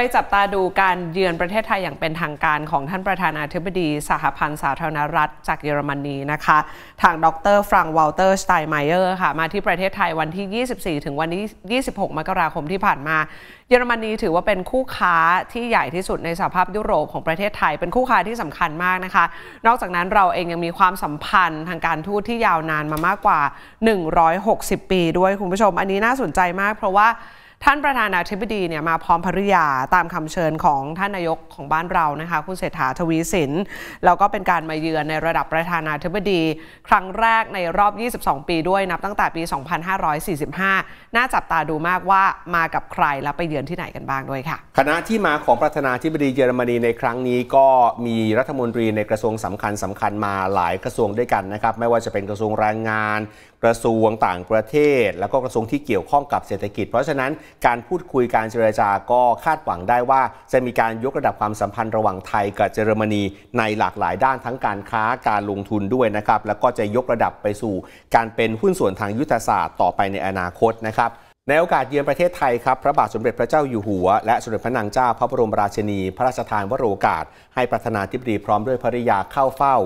ไปจับตาดูการเยือนประเทศไทยอย่างเป็นทางการของท่านประธานาธิบดี สหพันธ์สาธารณรัฐจากเยอรมนีนะคะ ทางดร ฟรังวอลเตอร์สไตน์ไมเออร์ค่ะมาที่ประเทศไทยวันที่ 24 ถึงวันที่ 26 มกราคมที่ผ่านมา เยอรมนีถือว่าเป็นคู่ค้าที่ใหญ่ที่สุดในสภาพยุโรปของประเทศไทย เป็นคู่ค้าที่สำคัญมากนะคะ นอกจากนั้นเราเองยังมีความสัมพันธ์ทางการทูตที่ยาวนานมามากกว่า 160 ปี ด้วยคุณผู้ชม อันนี้น่าสนใจมาก เพราะว่าท่านประธานาธิบดีเนี่ยมาพร้อมภริยาตามคำเชิญของท่านนายกของบ้านเรานะคะคุณเศรษฐาทวีสินแล้วก็เป็นการมาเยือนในระดับประธานาธิบดี ครั้งแรกในรอบ 22 ปีด้วยนับตั้งแต่ปี 2545 น่าจับตาดูมากว่ามากับใครและไปเยือนที่ไหนกันบ้างด้วยค่ะคณะที่มาของประธานาธิบดีเยอรมนีในครั้งนี้ก็มีรัฐมนตรีในกระทรวงสำคัญสำคัญมาหลายกระทรวงด้วยกันนะครับไม่ว่าจะเป็นกระทรวงแรงงานกระทรวงต่างประเทศแล้วก็กระทรวงที่เกี่ยวข้องกับเศรษฐกิจ เพราะฉะนั้นการพูดคุยการเจรจาก็คาดหวังได้ว่าจะมีการยกระดับความสัมพันธ์ระหว่างไทยกับเยอรมนีในหลากหลายด้านทั้งการค้าการลงทุนด้วยนะครับแล้วก็จะยกระดับไปสู่การเป็นหุ้นส่วนทางยุทธศาสตร์ต่อไปในอนาคตนะครับในโอกาสเยือนประเทศไทยครับพระบาทสมเด็จพระเจ้าอยู่หัว และสมเด็จพระนางเจ้าพระบรมราชินี พระราชทานวโรกาสให้ประธานาธิบดีพร้อมด้วยภริยาเข้าเฝ้า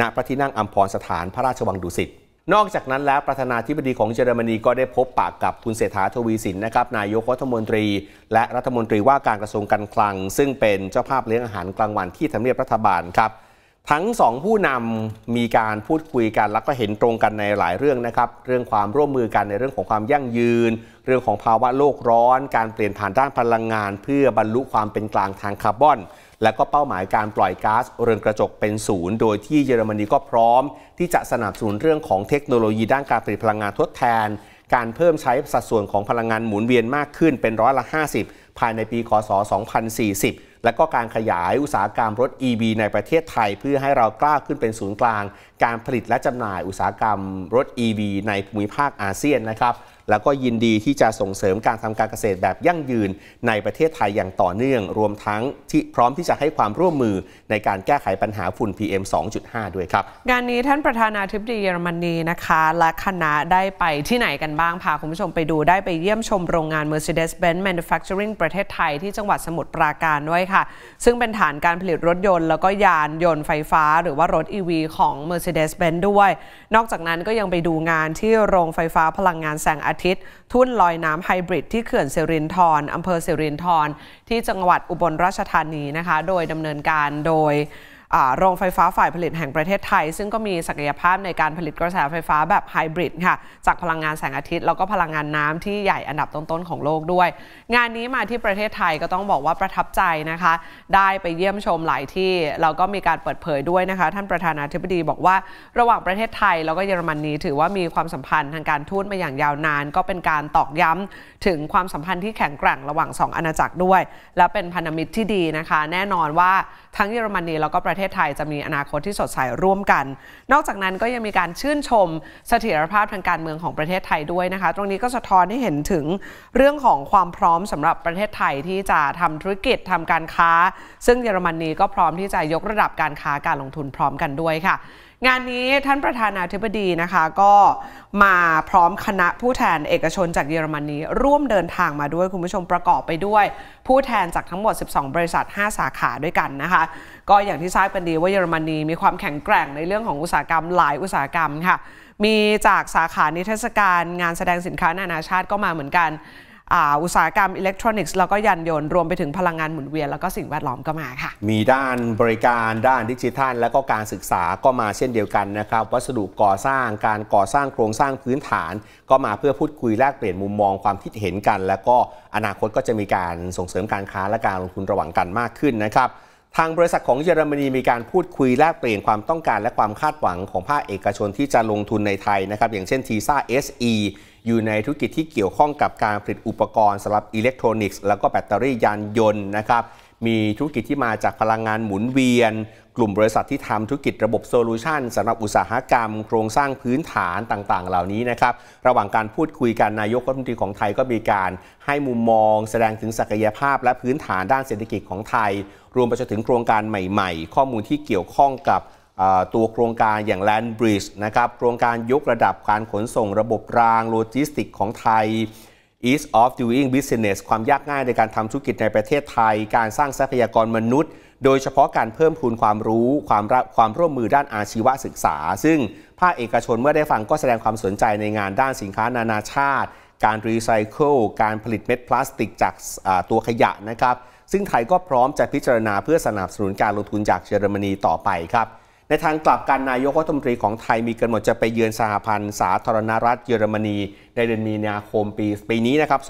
ณพระที่นั่งอัมพรสถานพระราชวังดุสิตนอกจากนั้นแล้วประธานาธิบดีของเยอรมนีก็ได้พบปากกับคุณเศรษฐาทวีสินนะครับนายกรัฐมนตรี และรัฐมนตรีว่าการกระทรวงการคลัง ซึ่งเป็นเจ้าภาพเลี้ยงอาหารกลางวันที่ทำเนียบรัฐบาลครับทั้งสองผู้นำมีการพูดคุยกันแล้วก็เห็นตรงกันในหลายเรื่องนะครับเรื่องความร่วมมือกันในเรื่องของความยั่งยืน เรื่องของภาวะโลกร้อนการเปลี่ยนผ่านด้านพลังงาน เพื่อบรรลุความเป็นกลางทางคาร์บอนและก็เป้าหมายการปล่อยก๊าซเรือนกระจกเป็นศูนย์โดยที่เยอรมนีก็พร้อม ที่จะสนับสนุนเรื่องของเทคโนโลยีด้านการผลิตพลังงานทดแทน การเพิ่มใช้สัดส่วนของพลังงานหมุนเวียนมากขึ้นเป็นร้อยละ 50 ภายในปี คศ 2040 และก็การขยายอุตสาหกรรมรถ EV ในประเทศไทยเพื่อให้เรากล้าขึ้นเป็นศูนย์กลาง การผลิตและจำหน่ายอุตสาหกรรมรถ EV ในภูมิภาคอาเซียนนะครับแล้วก็ยินดีที่จะส่งเสริมการทำการเกษตรแบบยั่งยืนในประเทศไทยอย่างต่อเนื่องรวมทั้งที่พร้อมที่จะให้ความร่วมมือในการแก้ไขปัญหาฝุ่น PM 2.5 ด้วยครับ งานนี้ท่านประธานาธิบดีเยอรมนีนะคะ และคณะได้ไปที่ไหนกันบ้าง พาคุณผู้ชมไปดูได้ไปเยี่ยมชมโรงงาน Mercedes-Benz Manufacturing ประเทศไทยที่จังหวัดสมุทรปราการด้วยค่ะ ซึ่งเป็นฐานการผลิตรถยนต์แล้วก็ยานยนต์ไฟฟ้า หรือว่ารถ EV ของ Mercedes-Benz ด้วยนอกจากนั้นก็ยังไปดูงานที่โรงไฟฟ้าพลังงานแสงาทิตย์ทุ่นลอยน้ำไฮบริดที่เขื่อนเซรินทรอำเภอเซรินทรที่จังหวัดอุบลราชธานีนะคะ โดยดำเนินการโดยโรงไฟฟ้าฝ่ายผลิตแห่งประเทศไทย ซึ่งก็มีศักยภาพในการผลิตกระแสไฟฟ้าแบบไฮบริดค่ะจากพลังงานแสงอาทิตย์ แล้วก็พลังงานน้ำที่ใหญ่อันดับต้น ๆ ของโลกด้วย งานนี้มาที่ประเทศไทยก็ต้องบอกว่าประทับใจนะคะ ได้ไปเยี่ยมชมหลายที่แล้วก็มีการเปิดเผยด้วยนะคะท่านประธานาธิบดีบอกว่า ระหว่างประเทศไทยแล้วก็เยอรมนนีถือว่ามีความสัมพันธ์ทางการทูตมาอย่างยาวนาน ก็เป็นการตอกย้ำ ถึงความสัมพันธ์ที่แข็งแกร่งระหว่าง 2อาณาจักรด้วย และเป็นพันธมิตรที่ดีนะคะ แน่นอนว่าทั้งเยอรมนีแล้วก็ประเทศทศไทยจะมีอนาคตที่สดใสร่วมกัน นอกจากนั้นก็ยังมีการชื่นชมเสถียรภาพทางการเมืองของประเทศไทยด้วยนะคะ ตรงนี้ก็สะท้อนให้เห็นถึงเรื่องของความพร้อมสำหรับประเทศไทยที่จะทำธุรกิจทำการค้า ซึ่งเยอรมนนีก็พร้อมที่จะยกระดับการค้าการลงทุนพร้อมกันด้วยค่ะงานนี้ท่านประธานาธิบดีนะคะก็มาพร้อมคณะผู้แทนเอกชนจากเยอรมนี ร่วมเดินทางมาด้วยคุณผู้ชมประกอบไปด้วย ผู้แทนจากทั้งหมด 12 บริษัท 5 สาขาด้วยกันนะคะก็อย่างที่ทราบกันดีว่าเยอรมนีมีความแข็งแกร่งในเรื่องของอุตสาหกรรม หลายอุตสาหกรรมค่ะมีจากสาขา นิทรรศการ งานแสดงสินค้านานาชาติก็มาเหมือนกันอุตสาหกรรมอิเล็กทรอนิกส์แล้วก็ยานยนต์รวมไปถึงพลังงานหมุนเวียน แล้วก็สิ่งแวดล้อมก็มาค่ะ มีด้านบริการด้านดิจิทัล และก็การศึกษาก็มาเช่นเดียวกันนะครับ วัสดุก่อสร้างการก่อสร้างโครงสร้างพื้นฐาน ก็มาเพื่อพูดคุยแลกเปลี่ยนมุมมองความคิดเห็นกัน แล้วก็อนาคตก็จะมีการส่งเสริมการค้าและการลงทุนระหว่างกันมากขึ้นนะครับทางบริษัทของเยอรมนีมีการพูดคุยแลกเปลี่ยนความต้องการและความคาดหวังของภาคเอกชนที่จะลงทุนในไทยนะครับ อย่างเช่นทีซ่าเอีอยู่ในธุรกิจที่เกี่ยวข้องกับการผลิตอุปกรณ์สำหรับอิเล็กทรอนิกส์แล้วก็แบตเตอรี่ยานยนต์นะครับมีธุรกิจที่มาจากพลังงานหมุนเวียน กลุ่มบริษัทที่ทำธุรกิจระบบโซลูชันสำหรับอุตสาหกรรม โครงสร้างพื้นฐานต่างๆ เหล่านี้นะครับระหว่างการพูดคุยกันนายกรัฐมนตรีของไทยก็มีการให้มุมมองแสดงถึงศักยภาพและพื้นฐานด้านเศรษฐกิจของไทย รวมไปจนถึงโครงการใหม่ ๆ ข้อมูลที่เกี่ยวข้องกับตัวโครงการอย่าง Land Bridge นะครับโครงการยกระดับการขนส่งระบบรางโลจิสติกของไทย ease of doing business ความยากง่ายในการทำธุรกิจในประเทศไทย การสร้างทรัพยากรมนุษย์ โดยเฉพาะการเพิ่มพูนความรู้ความความร่วมมือด้านอาชีวศึกษา ซึ่งภาคเอกชนเมื่อได้ฟังก็แสดงความสนใจในงานด้านสินค้านานาชาติ การรีไซเคิล การผลิตเม็ดพลาสติกจากตัวขยะนะครับ ซึ่งไทยก็พร้อมจะพิจารณาเพื่อสนับสนุนการลงทุนจากเยอรมนีต่อไปครับในทางกลับกันนายกรัฐมนตรีของไทยมีกำหนดจะไปเยือนสหพันธ์สาธารณรัฐเยอรมนีในเดือนมีนาคมปี ปีนี้นะครับ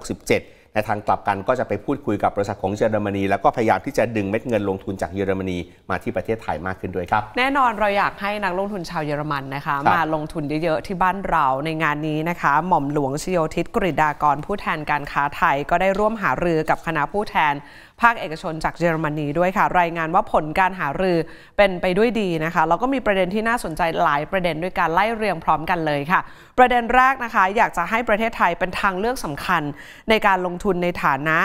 2567 ในทางกลับกันก็จะไปพูดคุยกับบริษัทของเยอรมนี แล้วก็พยายามที่จะดึงเม็ดเงินลงทุนจากเยอรมนีมาที่ประเทศไทยมากขึ้นด้วยครับ แน่นอนเราอยากให้นักลงทุนชาวเยอรมันนะคะมาลงทุนเยอะๆที่บ้านเราในงานนี้นะคะหม่อมหลวงชโยทิศกริดากร ผู้แทนการค้าไทยก็ได้ร่วมหารือกับคณะผู้แทนภาคเอกชนจากเยอรมนีด้วยค่ะรายงานว่าผลการหารือเป็นไปด้วยดีนะคะแล้วก็มีประเด็นที่น่าสนใจหลายประเด็นด้วยการไล่เรียงพร้อมกันเลยค่ะ ประเด็นแรกนะคะ อยากจะให้ประเทศไทยเป็นทางเลือกสำคัญในการลงทุนในฐานะ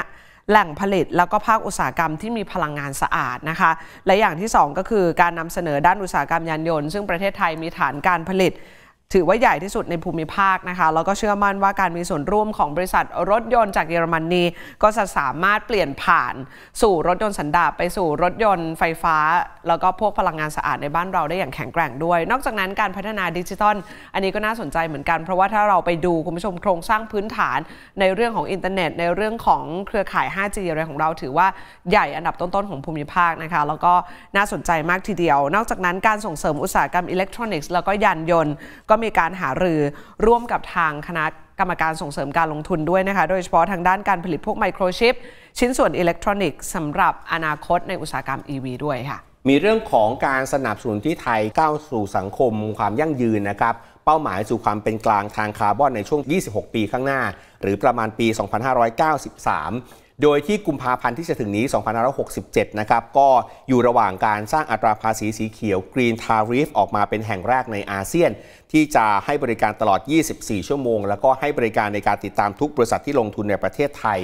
แหล่งผลิตแล้วก็ภาคอุตสาหกรรมที่มีพลังงานสะอาดนะคะ และอย่างที่ 2 ก็คือการนำเสนอด้านอุตสาหกรรมยานยนต์ซึ่งประเทศไทยมีฐานการผลิตถือว่าใหญ่ที่สุดในภูมิภาคนะคะแล้วก็เชื่อมั่นว่าการมีส่วนร่วมของบริษัทรถยนต์จากเยอรมนนี ก็จะสามารถเปลี่ยนผ่านสู่รถยนต์สันดาปไปสู่รถยนต์ไฟฟ้า แล้วก็พวกพลังงานสะอาดในบ้านเราได้อย่างแข็งแกร่งด้วย นอกจากนั้นการพัฒนาดิจิทัลอันนี้ก็น่าสนใจเหมือนกัน เพราะว่าถ้าเราไปดูคุณผู้ชมโครงสร้างพื้นฐานในเรื่องของอินเทอร์เน็ต ในเรื่องของเครือข่าย 5G อะไรของเราถือว่าใหญ่อันดับต้นๆของภูมิภาคนะคะแล้วก็น่าสนใจมากทีเดียว นอกจากนั้นการส่งเสริมอุตสาหกรรมอิเล็กทรอนิกส์แล้วก็ยานยนต์ก็มีการหารือร่วมกับทางคณะกรรมการส่งเสริมการลงทุนด้วยนะคะ โดยเฉพาะทางด้านการผลิตพวกไมโครชิปชิ้นส่วนอิเล็กทรอนิกส์สำหรับอนาคตในอุตสาหกรรม EV ด้วยค่ะ มีเรื่องของการสนับสนุนที่ไทยก้าวสู่สังคมความยั่งยืนนะครับ เป้าหมายสู่ความเป็นกลางทางคาร์บอนในช่วง 26 ปีข้างหน้า หรือประมาณปี 2593โดยที่กุมภาพันธ์ที่จะถึงนี้ 2567 นะครับ ก็อยู่ระหว่างการสร้างอัตราภาษีสีเขียว Green Tariff ออกมาเป็นแห่งแรกในอาเซียน ที่จะให้บริการตลอด 24 ชั่วโมง แล้วก็ให้บริการในการติดตามทุกบริษัทที่ลงทุนในประเทศไทย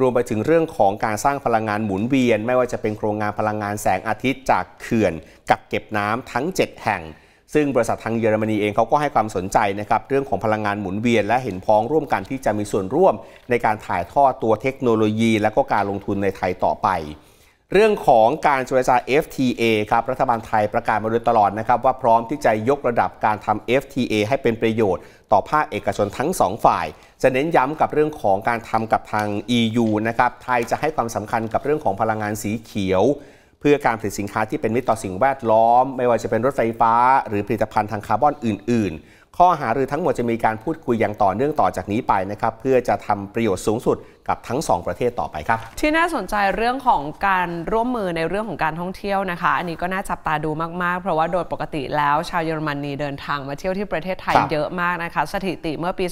รวมไปถึงเรื่องของการสร้างพลังงานหมุนเวียน ไม่ว่าจะเป็นโครงงานพลังงานแสงอาทิตย์จากเขื่อน กักเก็บน้ำทั้ง 7 แห่งซึ่งบริษัททางเยอรมนีเองเขาก็ให้ความสนใจนะครับเรื่องของพลังงานหมุนเวียนและเห็นพ้องร่วมกันที่จะมีส่วนร่วม ในการถ่ายทอดตัวเทคโนโลยีและก็การลงทุนในไทยต่อไป เรื่องของการเจรจา FTA ครับรัฐบาลไทยประกาศมาโดยตลอดนะครับว่าพร้อมที่จะยกระดับการทำ FTA ให้เป็นประโยชน์ ต่อภาคเอกชนทั้งสองฝ่ายจะเน้นย้ำกับเรื่องของการทำกับทาง EU นะครับไทยจะให้ความสำคัญกับเรื่องของพลังงานสีเขียวเพื่อการผลิตสินค้าที่เป็นมิตรต่อสิ่งแวดล้อม ไม่ว่าจะเป็นรถไฟฟ้า หรือผลิตภัณฑ์ทางคาร์บอนอื่นๆ ข้อหารือทั้งหมดจะมีการพูดคุยอย่างต่อเนื่องต่อจากนี้ไปนะครับเพื่อจะทำประโยชน์สูงสุดกับทั้ง2ประเทศต่อไปครับ ที่น่าสนใจเรื่องของการร่วมมือในเรื่องของการท่องเที่ยวนะคะ อันนี้ก็น่าจับตาดูมากๆเพราะว่าโดยปกติ แล้วชาวเยอรมนีเดินทางมาเที่ยวที่ประเทศไทยเยอะมากนะคะ สถิติเมื่อปี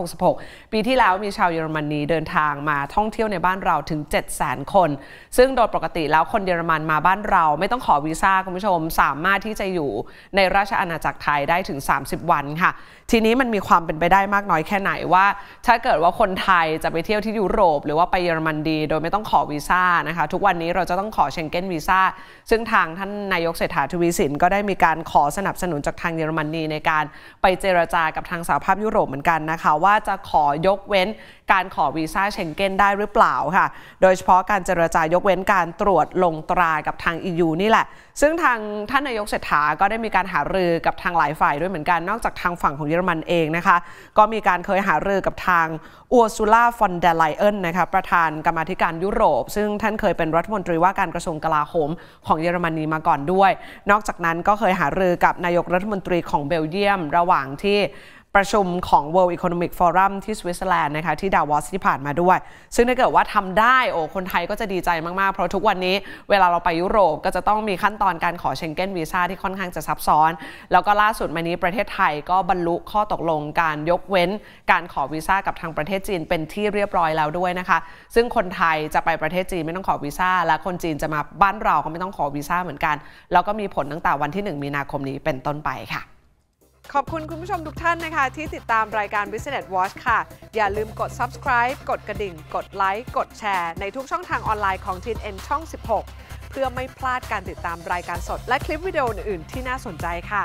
2566 ปีที่แล้วมีชาวเยอรมนีเดินทางมาท่องเที่ยวในบ้านเราถึง 7 0 0 0 0 คน ซึ่งโดยปกติแล้วคนเยอรมันมาบ้านเรา ไม่ต้องขอวีซ่าคุณผู้ชมสามารถที่จะอยู่ในราชอาณาจักรไทยได้ถึง 30 วันค่ะ ทีนี้มันมีความเป็นไปได้มากน้อยแค่ไหนว่าถ้าเกิดว่าคนไทยจะไปเที่ยวที่ยุโรปหรือว่าไปเยอรมันดีโดยไม่ต้องขอวีซ่านะคะทุกวันนี้เราจะต้องขอเชงเก้นวีซ่าซึ่งทางท่านนายกเศรษฐาทวีสิน ก็ได้มีการขอสนับสนุนจากทางเยอรมนีในการไปเจรจากับทางสหภาพยุโรปเหมือนกันนะคะว่าจะขอยกเว้น การขอวีซ่าเชงเก้นได้หรือเปล่าค่ะโดยเฉพาะการเจรจายกเว้นการตรวจลงตรากับทาง EU นี่แหละซึ่งทางท่านนายกเศรษฐา ก็ได้มีการหารือกับทางหลายฝ่ายด้วยเหมือนกัน นอกจากทางฝั่งของเยอรมันเองนะคะ ก็มีการเคยหารือกับทางอัวซูล่า ฟอนเดลไลเอนนะคะ ประธานกรรมธิการยุโรป ซึ่งท่านเคยเป็นรัฐมนตรีว่าการกระทรวงกลาโหมของเยอรมนีมาก่อนด้วย นอกจากนั้นก็เคยหารือกับนายกรัฐมนตรีของเบลเยียม ระหว่างที่ประชุมของ World Economic Forum ที่สวิตเซอร์แลนด์นะคะที่ดาวอสที่ผ่านมาด้วย ซึ่งถ้าเกิดว่าทำได้โอ้คนไทยก็จะดีใจมากๆ เพราะทุกวันนี้เวลาเราไปยุโรปก็จะต้องมีขั้นตอนการขอเชงเก้นวีซ่าที่ค่อนข้างจะซับซ้อน แล้วก็ล่าสุดมานี้ประเทศไทยก็บรรลุข้อตกลงการยกเว้น การขอวีซ่ากับทางประเทศจีนเป็นที่เรียบร้อยแล้วด้วยนะคะ ซึ่งคนไทยจะไปประเทศจีนไม่ต้องขอวีซ่าและคนจีนจะมาบ้านเราก็ไม่ต้องขอวีซ่าเหมือนกัน แล้วก็มีผลตั้งแต่วันที่ 1 มีนาคมนี้เป็นต้นไปค่ะขอบคุณคุณผู้ชมทุกท่านนะคะที่ติดตามรายการ Business Watch ค่ะ อย่าลืมกด subscribe กดกระดิ่ง กดไลค์ กดแชร์ในทุกช่องทางออนไลน์ของ TN ช่อง 16 เพื่อไม่พลาดการติดตามรายการสดและคลิปวิดีโออื่น ๆ ที่น่าสนใจค่ะ